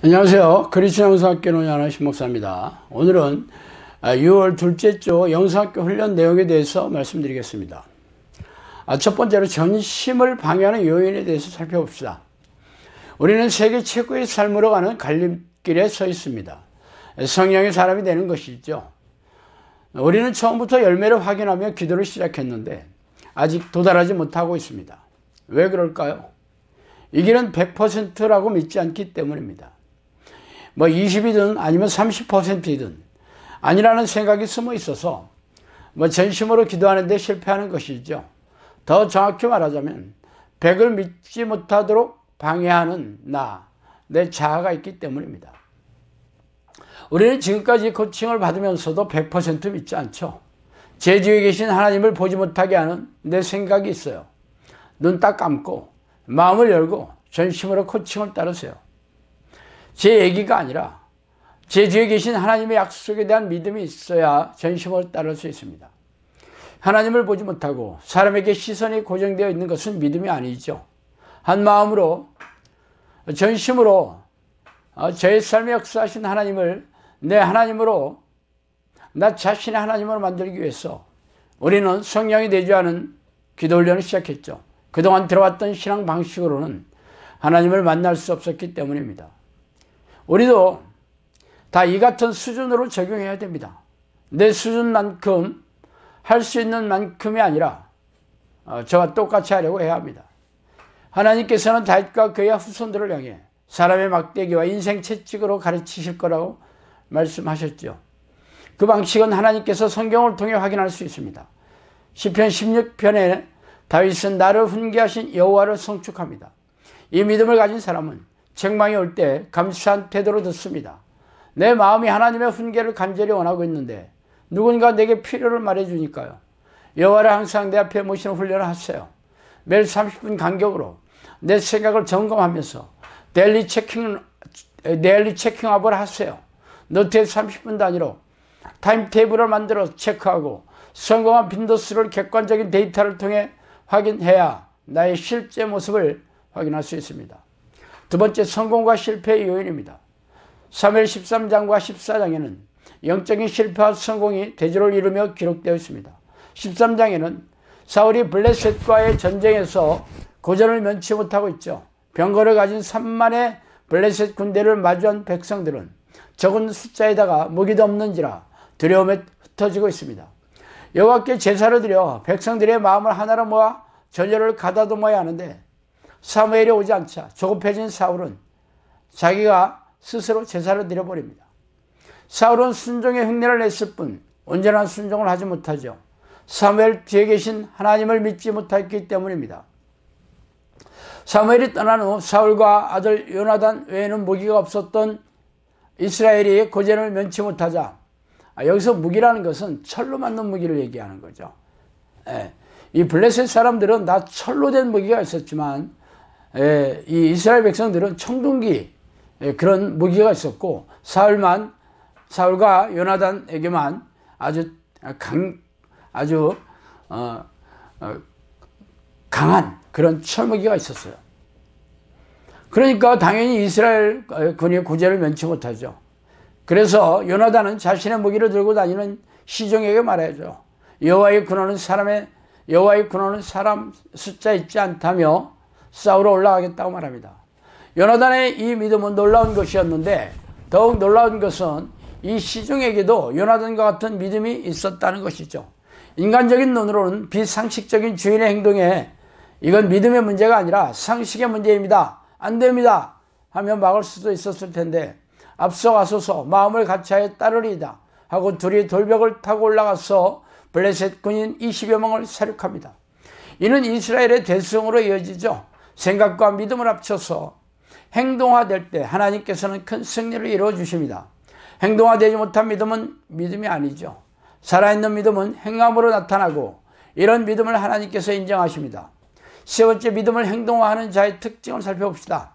안녕하세요. 그리스도 영사학교 노년하신 목사입니다. 오늘은 6월 아, 둘째 주 영사학교 훈련 내용에 대해서 말씀드리겠습니다. 아, 첫 번째로 전심을 방해하는 요인에 대해서 살펴봅시다. 우리는 세계 최고의 삶으로 가는 갈림길에 서 있습니다. 성령의 사람이 되는 것이죠. 우리는 처음부터 열매를 확인하며 기도를 시작했는데 아직 도달하지 못하고 있습니다. 왜 그럴까요? 이 길은 100%라고 믿지 않기 때문입니다. 뭐 20이든 아니면 30%이든 아니라는 생각이 숨어 있어서 뭐 전심으로 기도하는데 실패하는 것이죠. 더 정확히 말하자면 100을 믿지 못하도록 방해하는 나, 내 자아가 있기 때문입니다. 우리는 지금까지 코칭을 받으면서도 100% 믿지 않죠. 제주에 계신 하나님을 보지 못하게 하는 내 생각이 있어요. 눈 딱 감고 마음을 열고 전심으로 코칭을 따르세요. 제 얘기가 아니라 제 뒤에 계신 하나님의 약속에 대한 믿음이 있어야 전심을 따를 수 있습니다. 하나님을 보지 못하고 사람에게 시선이 고정되어 있는 것은 믿음이 아니죠. 한 마음으로 전심으로 어, 저의 삶에 역사하신 하나님을 내 하나님으로 나 자신의 하나님으로 만들기 위해서 우리는 성령이 내주하는 기도 훈련을 시작했죠. 그동안 들어왔던 신앙 방식으로는 하나님을 만날 수 없었기 때문입니다. 우리도 다 이 같은 수준으로 적용해야 됩니다. 내 수준만큼 할 수 있는 만큼이 아니라 어, 저와 똑같이 하려고 해야 합니다. 하나님께서는 다윗과 그의 후손들을 향해 사람의 막대기와 인생 채찍으로 가르치실 거라고 말씀하셨죠. 그 방식은 하나님께서 성경을 통해 확인할 수 있습니다. 시편 16편에 다윗은 나를 훈계하신 여호와를 성축합니다. 이 믿음을 가진 사람은 책망이 올 때감시한 태도로 듣습니다. 내 마음이 하나님의 훈계를 간절히 원하고 있는데 누군가 내게 필요를 말해주니까요. 여와를 항상 내 앞에 모시는 훈련을 하세요. 매일 30분 간격으로 내 생각을 점검하면서 데일리 체킹, 데일리 체킹업을 하세요. 노트에 30분 단위로 타임 테이블을 만들어 체크하고 성공한 빈도수를 객관적인 데이터를 통해 확인해야 나의 실제 모습을 확인할 수 있습니다. 두 번째 성공과 실패의 요인입니다. 사무 13장과 14장에는 영적인 실패와 성공이 대조를 이루며 기록되어 있습니다. 13장에는 사울이 블레셋과의 전쟁에서 고전을 면치 못하고 있죠. 병거를 가진 3만의 블레셋 군대를 마주한 백성들은 적은 숫자에다가 무기도 없는지라 두려움에 흩어지고 있습니다. 여호와께 제사를 드려 백성들의 마음을 하나로 모아 전열을 가다듬어야 하는데 사무엘이 오지 않자 조급해진 사울은 자기가 스스로 제사를 드려버립니다. 사울은 순종의 흉내를 냈을 뿐 온전한 순종을 하지 못하죠. 사무엘 뒤에 계신 하나님을 믿지 못했기 때문입니다. 사무엘이 떠난 후 사울과 아들 요나단 외에는 무기가 없었던 이스라엘이 고전을 면치 못하자 아, 여기서 무기라는 것은 철로 만든 무기를 얘기하는 거죠. 예. 이 블레셋 사람들은 다 철로 된 무기가 있었지만 예, 이 이스라엘 백성들은 청둥기 예, 그런 무기가 있었고 사울만 사울과 요나단에게만 아주 강 아주 어, 어, 강한 그런 철무기가 있었어요. 그러니까 당연히 이스라엘 어, 군이 구제를 면치 못하죠. 그래서 요나단은 자신의 무기를 들고 다니는 시종에게 말하죠. 여호와의 군호는 사람의 여호와의 군호는 사람 숫자 있지 않다며 싸우러 올라가겠다고 말합니다. 요나단의 이 믿음은 놀라운 것이었는데 더욱 놀라운 것은 이 시중에게도 요나단과 같은 믿음이 있었다는 것이죠. 인간적인 눈으로는 비상식적인 주인의 행동에 이건 믿음의 문제가 아니라 상식의 문제입니다. 안 됩니다. 하며 막을 수도 있었을 텐데 앞서가소서 마음을 같이하따르리다 하고 둘이 돌벽을 타고 올라가서 블레셋 군인 20여 명을 사륙합니다. 이는 이스라엘의 대승으로 이어지죠. 생각과 믿음을 합쳐서 행동화될 때 하나님께서는 큰 승리를 이루어 주십니다. 행동화되지 못한 믿음은 믿음이 아니죠. 살아있는 믿음은 행함으로 나타나고 이런 믿음을 하나님께서 인정하십니다. 세 번째 믿음을 행동화하는 자의 특징을 살펴봅시다.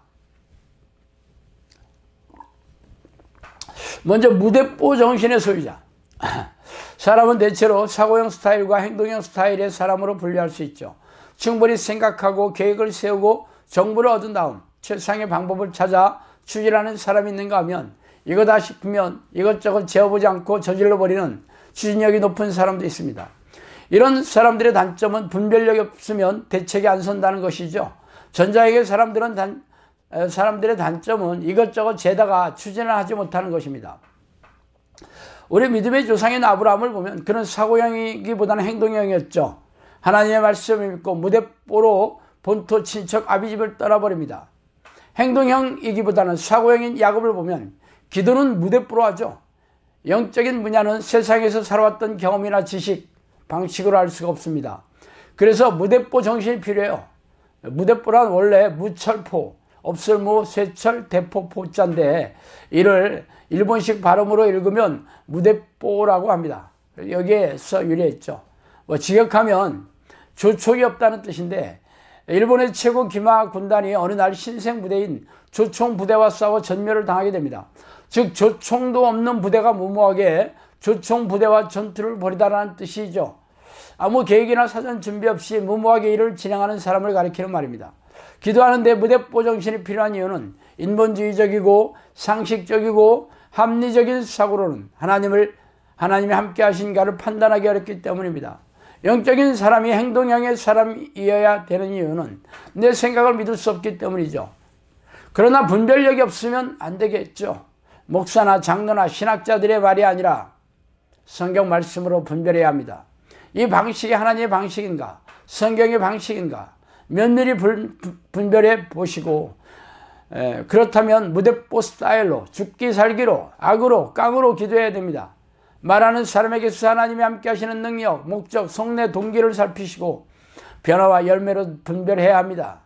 먼저 무대뽀 정신의 소유자. 사람은 대체로 사고형 스타일과 행동형 스타일의 사람으로 분류할 수 있죠. 충분히 생각하고 계획을 세우고 정보를 얻은 다음 최상의 방법을 찾아 추진하는 사람이 있는가 하면 이거다 싶으면 이것저것 재어보지 않고 저질러 버리는 추진력이 높은 사람도 있습니다. 이런 사람들의 단점은 분별력이 없으면 대책이 안 선다는 것이죠. 전자에게 사람들은 단, 사람들의 단점은 이것저것 재다가 추진을 하지 못하는 것입니다. 우리 믿음의 조상인 아브라함을 보면 그는 사고형이기보다는 행동형이었죠. 하나님의 말씀을 믿고 무대뽀로 본토 친척 아비집을 떠나버립니다. 행동형이기보다는 사고형인 야곱을 보면 기도는 무대뽀로 하죠. 영적인 분야는 세상에서 살아왔던 경험이나 지식, 방식으로 알 수가 없습니다. 그래서 무대뽀 정신이 필요해요. 무대뽀란 원래 무철포, 없을무, 쇠철, 대포, 포자인데 이를 일본식 발음으로 읽으면 무대뽀라고 합니다. 여기에서 유래했죠. 뭐 직역하면 조촉이 없다는 뜻인데 일본의 최고 기마 군단이 어느 날 신생 부대인 조총 부대와 싸워 전멸을 당하게 됩니다. 즉 조총도 없는 부대가 무모하게 조총 부대와 전투를 벌이다라는 뜻이죠. 아무 계획이나 사전 준비 없이 무모하게 일을 진행하는 사람을 가리키는 말입니다. 기도하는데 무대뽀 정신이 필요한 이유는 인본주의적이고 상식적이고 합리적인 사고로는 하나님을 하나님이 함께 하신가를 판단하기 어렵기 때문입니다. 영적인 사람이 행동형의 사람이어야 되는 이유는 내 생각을 믿을 수 없기 때문이죠. 그러나 분별력이 없으면 안 되겠죠. 목사나 장로나 신학자들의 말이 아니라 성경 말씀으로 분별해야 합니다. 이 방식이 하나님의 방식인가? 성경의 방식인가? 면밀히 분별해 보시고 그렇다면 무대포 스타일로 죽기 살기로 악으로 깡으로 기도해야 됩니다. 말하는 사람에게서 하나님이 함께 하시는 능력, 목적, 성내 동기를 살피시고 변화와 열매로 분별해야 합니다.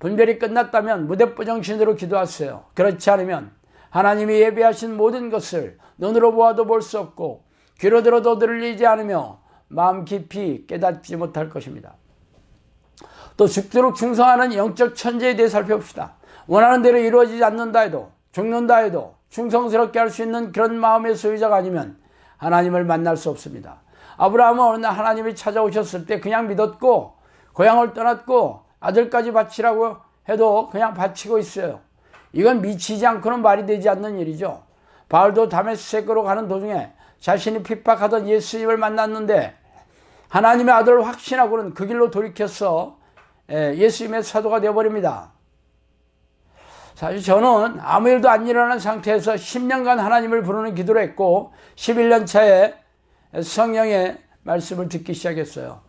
분별이 끝났다면 무대포 정신으로 기도하세요. 그렇지 않으면 하나님이 예배하신 모든 것을 눈으로 보아도 볼 수 없고 귀로 들어도 들리지 않으며 마음 깊이 깨닫지 못할 것입니다. 또 죽도록 충성하는 영적 천재에 대해 살펴봅시다. 원하는 대로 이루어지지 않는다 해도 죽는다 해도 충성스럽게 할 수 있는 그런 마음의 소유자가 아니면 하나님을 만날 수 없습니다. 아브라함은 어느 날 하나님이 찾아오셨을 때 그냥 믿었고 고향을 떠났고 아들까지 바치라고 해도 그냥 바치고 있어요. 이건 미치지 않고는 말이 되지 않는 일이죠. 바울도 다메섹으로 가는 도중에 자신이 핍박하던 예수님을 만났는데 하나님의 아들을 확신하고는 그 길로 돌이켜서 예, 예수님의 사도가 되어버립니다. 사실 저는 아무 일도 안 일어난 상태에서 10년간 하나님을 부르는 기도를 했고 11년 차에 성령의 말씀을 듣기 시작했어요.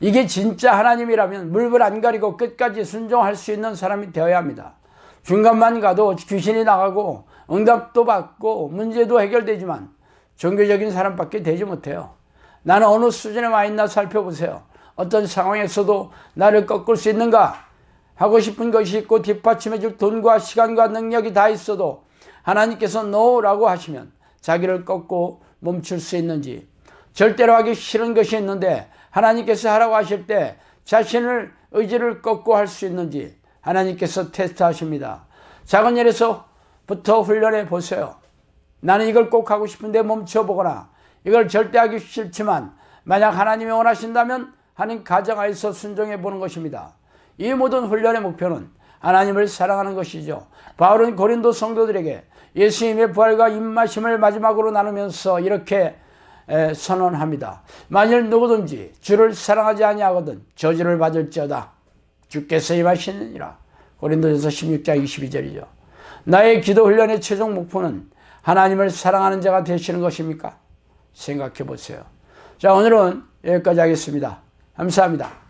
이게 진짜 하나님이라면 물불 안 가리고 끝까지 순종할 수 있는 사람이 되어야 합니다. 중간만 가도 귀신이 나가고 응답도 받고 문제도 해결되지만 종교적인 사람밖에 되지 못해요. 나는 어느 수준에 와 있나 살펴보세요. 어떤 상황에서도 나를 꺾을 수 있는가? 하고 싶은 것이 있고 뒷받침해 줄 돈과 시간과 능력이 다 있어도 하나님께서 노라고 하시면 자기를 꺾고 멈출 수 있는지 절대로 하기 싫은 것이 있는데 하나님께서 하라고 하실 때 자신을 의지를 꺾고 할 수 있는지 하나님께서 테스트하십니다. 작은 일에서부터 훈련해 보세요. 나는 이걸 꼭 하고 싶은데 멈춰보거나 이걸 절대 하기 싫지만 만약 하나님이 원하신다면 하나님 가정하에서 순종해 보는 것입니다. 이 모든 훈련의 목표는 하나님을 사랑하는 것이죠. 바울은 고린도 성도들에게 예수님의 부활과 입마심을 마지막으로 나누면서 이렇게 선언합니다. 만일 누구든지 주를 사랑하지 아니하거든 저주를 받을지어다. 주께서 임하시느니라. 고린도전서 16장 22절이죠. 나의 기도 훈련의 최종 목표는 하나님을 사랑하는 자가 되시는 것입니까? 생각해 보세요. 자, 오늘은 여기까지 하겠습니다. 감사합니다.